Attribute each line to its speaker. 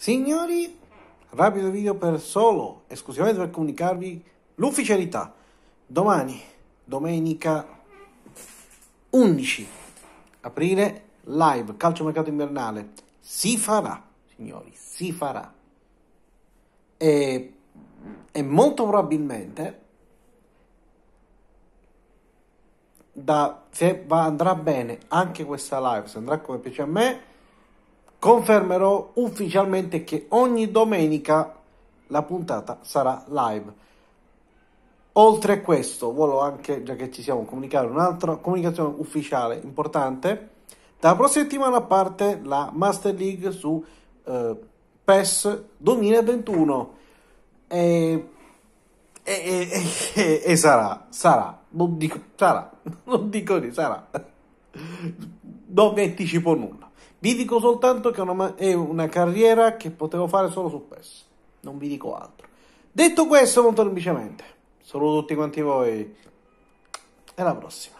Speaker 1: Signori, rapido video per solo, esclusivamente per comunicarvi l'ufficialità. Domani, domenica 11 aprile, live calcio mercato invernale. Si farà, signori, si farà. E, e molto probabilmente, da, se va, andrà bene anche questa live, se andrà come piace a me, confermerò ufficialmente che ogni domenica la puntata sarà live. Oltre a questo, volevo anche, già che ci siamo, comunicare un'altra comunicazione ufficiale importante. Dalla prossima settimana parte la Master League su eh, PES 2021. E, e, e, e, sarà, sarà, non dico, sarà, non dico di sarà. Non vi anticipo nulla. Vi dico soltanto che è una, carriera che potevo fare solo su PES, non vi dico altro. Detto questo, molto semplicemente, saluto tutti quanti voi e alla prossima.